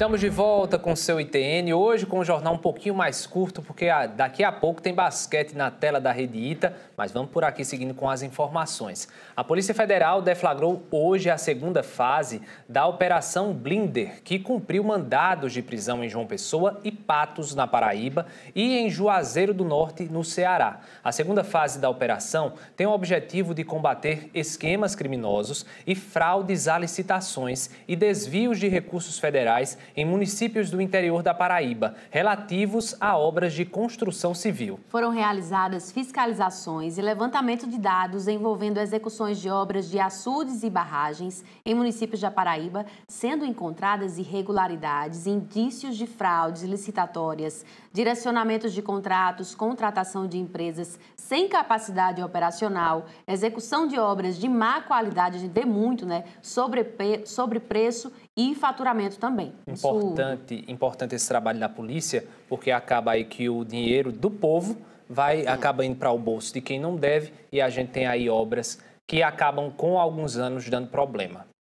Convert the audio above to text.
Estamos de volta com seu ITN, hoje com um jornal um pouquinho mais curto, porque daqui a pouco tem basquete na tela da Rede Ita, mas vamos por aqui seguindo com as informações. A Polícia Federal deflagrou hoje a segunda fase da Operação Blinder, que cumpriu mandados de prisão em João Pessoa e Patos, na Paraíba, e em Juazeiro do Norte, no Ceará. A segunda fase da operação tem o objetivo de combater esquemas criminosos e fraudes a licitações e desvios de recursos federais em municípios do interior da Paraíba, relativos a obras de construção civil. Foram realizadas fiscalizações e levantamento de dados envolvendo execuções de obras de açudes e barragens em municípios da Paraíba, sendo encontradas irregularidades, indícios de fraudes licitatórias, direcionamentos de contratos, contratação de empresas sem capacidade operacional, execução de obras de má qualidade, de muito, né? Sobre, sobre preço e faturamento também. Importante, Isso... importante esse trabalho da polícia, porque acaba aí que o dinheiro do povo vai Sim. acaba indo para o bolso de quem não deve e a gente tem aí obras que acabam com alguns anos dando problema.